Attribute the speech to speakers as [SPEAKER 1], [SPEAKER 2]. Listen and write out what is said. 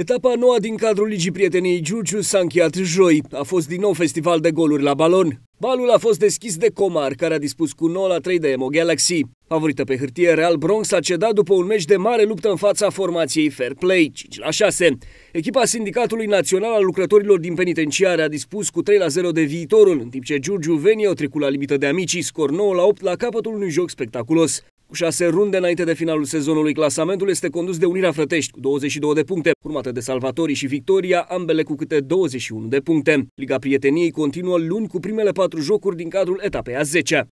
[SPEAKER 1] Etapa a noua din cadrul Ligii Prieteniei Giurgiu s-a încheiat joi. A fost din nou festival de goluri la balon. Balul a fost deschis de Comar, care a dispus cu 9 la 3 de Emo Galaxy. Favorită pe hârtie, Real Bronx a cedat după un meci de mare luptă în fața formației Fair Play, 5 la 6. Echipa Sindicatului Național al Lucrătorilor din Penitenciare a dispus cu 3 la 0 de viitorul, în timp ce Giurgiu Veni au trecut la limită de amicii, scor 9 la 8 la capătul unui joc spectaculos. Cu șase runde înainte de finalul sezonului, clasamentul este condus de Unirea Frătești cu 22 de puncte, urmată de Salvatorii și Victoria, ambele cu câte 21 de puncte. Liga Prieteniei continuă luni cu primele patru jocuri din cadrul etapei a 10 -a.